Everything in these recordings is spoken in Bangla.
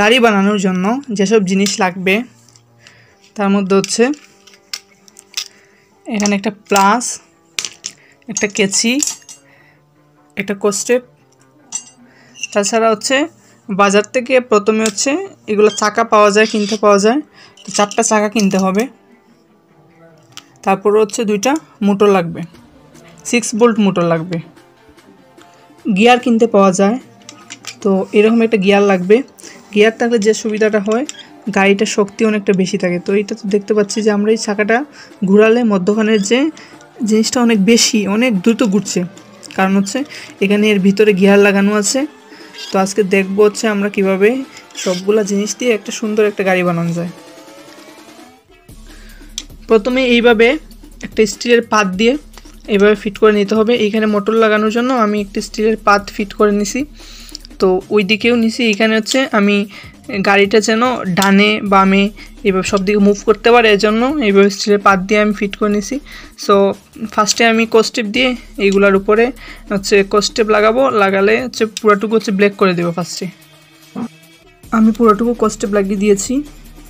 গাড়ি বানানোর জন্য যেসব জিনিস লাগবে তার মধ্যে হচ্ছে এখানে একটা প্লাস একটা কেচি একটা কোস্টেপ তাছাড়া হচ্ছে বাজার থেকে প্রথমে হচ্ছে এগুলো চাকা পাওয়া যায় কিনতে পাওয়া যায় তো চারটা চাকা কিনতে হবে তারপর হচ্ছে দুইটা মোটর লাগবে সিক্স বোল্ট মোটর লাগবে গিয়ার কিনতে পাওয়া যায় তো এরকম একটা গিয়ার লাগবে গিয়ার থাকলে যে সুবিধাটা হয় গাড়িটার শক্তি অনেকটা বেশি থাকে তো এটা তো দেখতে পাচ্ছি যে আমরা এই চাকাটা ঘুরালে মধ্যখানের যে জিনিসটা অনেক বেশি অনেক দ্রুত ঘুরছে কারণ হচ্ছে এখানে এর ভিতরে গিয়ার লাগানো আছে তো আজকে দেখব হচ্ছে আমরা কিভাবে সবগুলা জিনিস দিয়ে একটা সুন্দর একটা গাড়ি বানানো যায় প্রথমে এইভাবে একটা স্টিলের পাত দিয়ে এভাবে ফিট করে নিতে হবে এইখানে মোটর লাগানোর জন্য আমি একটি স্টিলের পাত ফিট করে নিছি তো ওই দিকেও নিছি এখানে হচ্ছে আমি গাড়িটা যেন ডানে বামে এইভাবে সব দিকে মুভ করতে পারে এজন্য এইভাবে স্টিলের পাত দিয়ে আমি ফিট করে নিছি সো ফার্স্টে আমি কোস্টেপ দিয়ে এইগুলার উপরে হচ্ছে কোস্টেপ লাগাবো লাগালে হচ্ছে পুরাটুকু হচ্ছে ব্লেক করে দেবো ফার্স্টে আমি পুরোটুকু কোস্টেপ লাগিয়ে দিয়েছি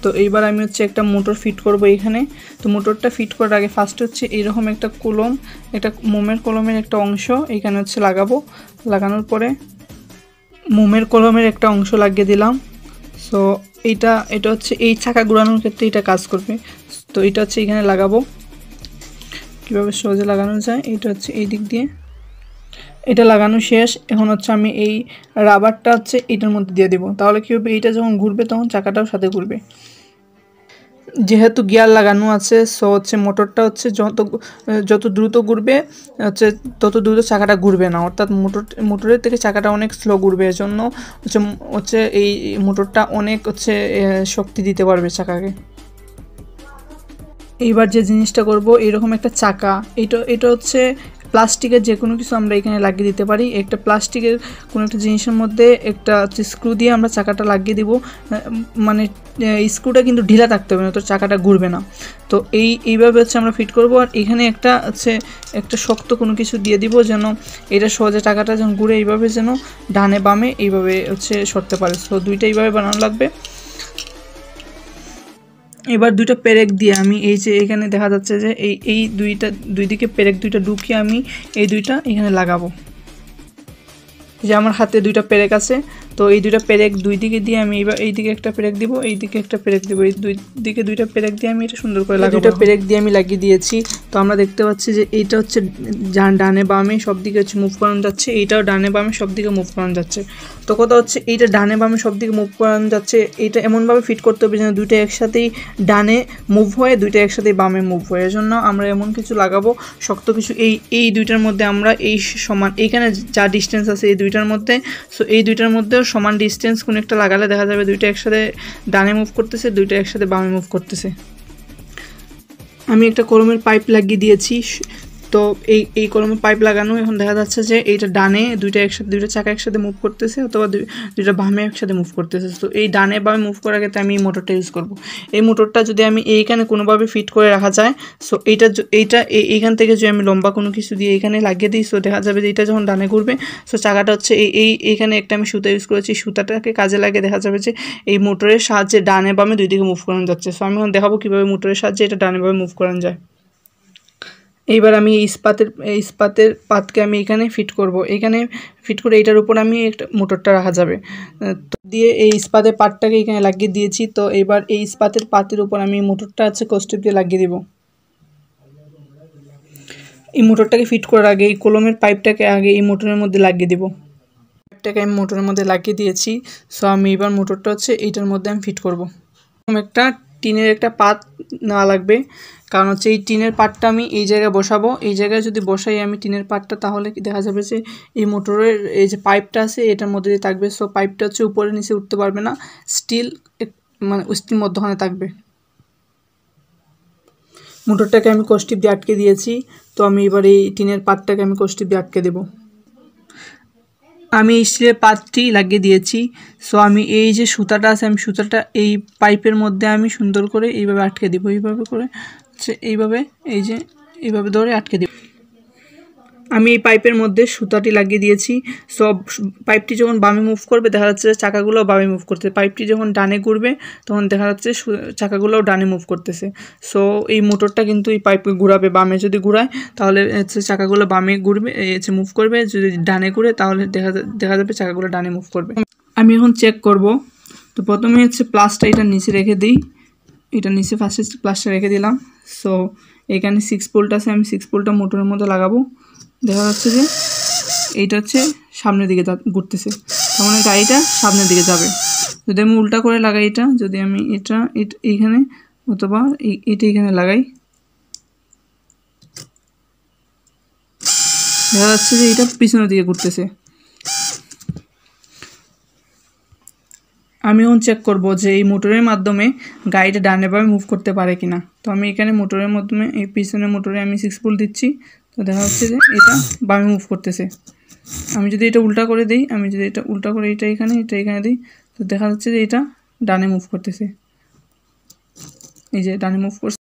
তো এইবার আমি হচ্ছে একটা মোটর ফিট করব এখানে তো মোটরটা ফিট করার আগে ফার্স্ট হচ্ছে এইরকম একটা কলম একটা মোমের কলমের একটা অংশ এখানে হচ্ছে লাগাবো লাগানোর পরে মোমের কলমের একটা অংশ লাগিয়ে দিলাম সো এইটা এটা হচ্ছে এই চাকা ঘুরানোর ক্ষেত্রে এটা কাজ করবে তো এটা হচ্ছে এখানে লাগাবো কীভাবে সহজে লাগানো যায় এটা হচ্ছে এই দিক দিয়ে এটা লাগানো শেষ এখন হচ্ছে আমি এই রাবারটা হচ্ছে এটার মধ্যে দিয়ে দেবো তাহলে কী হবে এইটা যখন ঘুরবে তখন চাকাটাও সাথে ঘুরবে যেহেতু গিয়ার লাগানো আছে সো হচ্ছে মোটরটা হচ্ছে যত যত দ্রুত ঘুরবে হচ্ছে তত দ্রুত চাকাটা ঘুরবে না অর্থাৎ মোটর মোটরের থেকে চাকাটা অনেক স্লো ঘুরবে এজন্য হচ্ছে হচ্ছে এই মোটরটা অনেক হচ্ছে শক্তি দিতে পারবে চাকাকে এইবার যে জিনিসটা করব এরকম একটা চাকা এটা এটা হচ্ছে প্লাস্টিকের যে কোনো কিছু আমরা এখানে লাগিয়ে দিতে পারি একটা প্লাস্টিকের কোনো একটা জিনিসের মধ্যে একটা স্ক্রু দিয়ে আমরা চাকাটা লাগিয়ে দিব মানে স্ক্রুটা কিন্তু ঢিলা থাকতে হবে না তো চাকাটা ঘুরবে না তো এই এইভাবে হচ্ছে আমরা ফিট করব আর এখানে একটা হচ্ছে একটা শক্ত কোনো কিছু দিয়ে দিব যেন এটা সহজে টাকাটা যেন ঘুরে এইভাবে যেন ডানে বামে এইভাবে হচ্ছে সরতে পারে তো দুইটা এইভাবে বানানো লাগবে এবার দুইটা পেরেক দিয়ে আমি এই যে এখানে দেখা যাচ্ছে যে এই এই দুইটা দুই দিকে পেরেক দুইটা ঢুকিয়ে আমি এই দুইটা এখানে লাগাবো যে আমার হাতে দুইটা পেরেক আছে তো এই দুইটা পেরেক দুই দিকে দিয়ে আমি এইবার এই দিকে একটা পেরেক দিব এই দিকে একটা পেরেক দিব এই দুই দিকে দুইটা পেরেক দিয়ে আমি এটা সুন্দর করে লাগাবো দুইটা পেরেক দিয়ে আমি লাগিয়ে দিয়েছি তো আমরা দেখতে পাচ্ছি যে এইটা হচ্ছে ডানে বামে সব দিকে হচ্ছে মুভ করানো যাচ্ছে এইটাও ডানে বামে সব দিকে মুভ করানো যাচ্ছে তো কথা হচ্ছে এইটা ডানে বামে সব দিকে মুভ করানো যাচ্ছে এটা এমনভাবে ফিট করতে হবে যেন দুইটা একসাথেই ডানে মুভ হয়ে দুইটা একসাথেই বামে মুভ হয় এজন্য আমরা এমন কিছু লাগাবো শক্ত কিছু এই এই দুইটার মধ্যে আমরা এই সমান এইখানে যা ডিস্টেন্স আছে এই দুইটার মধ্যে সো এই দুইটার মধ্যে সমান ডিস্টেন্স কোনো একটা লাগালে দেখা যাবে দুইটা একসাথে ডানে মুভ করতেছে দুইটা একসাথে বামে মুভ করতেছে আমি একটা কলমের পাইপ লাগিয়ে দিয়েছি তো এই এই কলমে পাইপ লাগানো এখন দেখা যাচ্ছে যে এইটা ডানে দুইটা একসাথে দুইটা চাকা একসাথে মুভ করতেছে অথবা দুইটা বামে একসাথে মুভ করতেছে তো এই ডানে বামে মুভ করার আগে আমি এই মোটরটা ইউজ করব এই মোটরটা যদি আমি এইখানে কোনোভাবে ফিট করে রাখা যায় সো এইটা এইটা এইখান থেকে যদি আমি লম্বা কোনো কিছু দিয়ে এখানে লাগিয়ে দিই সো দেখা যাবে যে এইটা যখন ডানে ঘুরবে সো চাকাটা হচ্ছে এই এই এইখানে একটা আমি সুতা ইউজ করেছি সুতাটাকে কাজে লাগে দেখা যাবে যে এই মোটরের সাহায্যে ডানে বামে দুই দিকে মুভ করানো যাচ্ছে সো আমি এখন দেখাবো কীভাবে মোটরের সাহায্যে এটা ডানে বামে মুভ করানো যায় এইবার আমি এই ইস্পাতের ইস্পাতের পাতকে আমি এখানে ফিট করব এখানে ফিট করে এইটার উপর আমি একটা মোটরটা রাখা যাবে তো দিয়ে এই ইস্পাতের পাতটাকে এখানে লাগিয়ে দিয়েছি তো এবার এই ইস্পাতের পাতের উপর আমি মোটরটা আছে কস্টিপ দিয়ে লাগিয়ে দেব এই মোটরটাকে ফিট করার আগে এই কলমের পাইপটাকে আগে এই মোটরের মধ্যে লাগিয়ে দেব পাইপটাকে আমি মোটরের মধ্যে লাগিয়ে দিয়েছি সো আমি এবার মোটরটা হচ্ছে এইটার মধ্যে আমি ফিট করবো একটা টিনের একটা পাত নেওয়া লাগবে কারণ হচ্ছে এই টিনের পাটটা আমি এই জায়গায় বসাবো এই জায়গায় যদি বসাই আমি টিনের পাটটা তাহলে দেখা যাবে যে এই মোটরের এই যে পাইপটা আছে এটার মধ্যে দিয়ে থাকবে সো পাইপটা হচ্ছে উপরে নিচে উঠতে পারবে না স্টিল মানে স্টিল মধ্যখানে থাকবে মোটরটাকে আমি কষ্টি দিয়ে আটকে দিয়েছি তো আমি এবার এই টিনের পাটটাকে আমি কষ্টি দিয়ে আটকে দেবো আমি ইস্ত্রির স্টিলের পাতটি লাগিয়ে দিয়েছি সো আমি এই যে সুতাটা আছে আমি সুতাটা এই পাইপের মধ্যে আমি সুন্দর করে এইভাবে আটকে দিব এইভাবে করে এইভাবে এই যে এইভাবে ধরে আটকে দিব আমি এই পাইপের মধ্যে সুতাটি লাগিয়ে দিয়েছি সব পাইপটি যখন বামে মুভ করবে দেখা যাচ্ছে চাকাগুলোও বামে মুভ করতে পাইপটি যখন ডানে ঘুরবে তখন দেখা যাচ্ছে চাকাগুলোও ডানে মুভ করতেছে সো এই মোটরটা কিন্তু এই পাইপ ঘুরাবে বামে যদি ঘুরায় তাহলে হচ্ছে চাকাগুলো বামে ঘুরবে হচ্ছে মুভ করবে যদি ডানে ঘুরে তাহলে দেখা দেখা যাবে চাকাগুলো ডানে মুভ করবে আমি এখন চেক করব তো প্রথমে হচ্ছে প্লাসটা এটা নিচে রেখে দিই এটা নিচে ফার্স্টে প্লাসটা রেখে দিলাম সো এখানে সিক্স পোলটা আছে আমি সিক্স পোলটা মোটরের মধ্যে লাগাবো দেখা যাচ্ছে যে এইটা হচ্ছে সামনের দিকে ঘুরতেছে তার মানে গাড়িটা সামনের দিকে যাবে যদি আমি উল্টা করে লাগাই এটা যদি আমি এটা এইখানে অথবা এটা এখানে লাগাই দেখা যাচ্ছে যে এটা পিছনের দিকে ঘুরতেছে আমি অন চেক করব যে এই মোটরের মাধ্যমে গাড়িটা ডানে বামে মুভ করতে পারে কিনা তো আমি এখানে মোটরের মাধ্যমে এই পিছনের মোটরে আমি সিক্স পুল দিচ্ছি তো দেখা হচ্ছে যে এটা বামে মুভ করতেছে আমি যদি এটা উল্টা করে দিই আমি যদি এটা উল্টা করে এটা এখানে এটা এখানে দিই তো দেখা যাচ্ছে যে এটা ডানে মুভ করতেছে এই যে ডানে মুভ করছে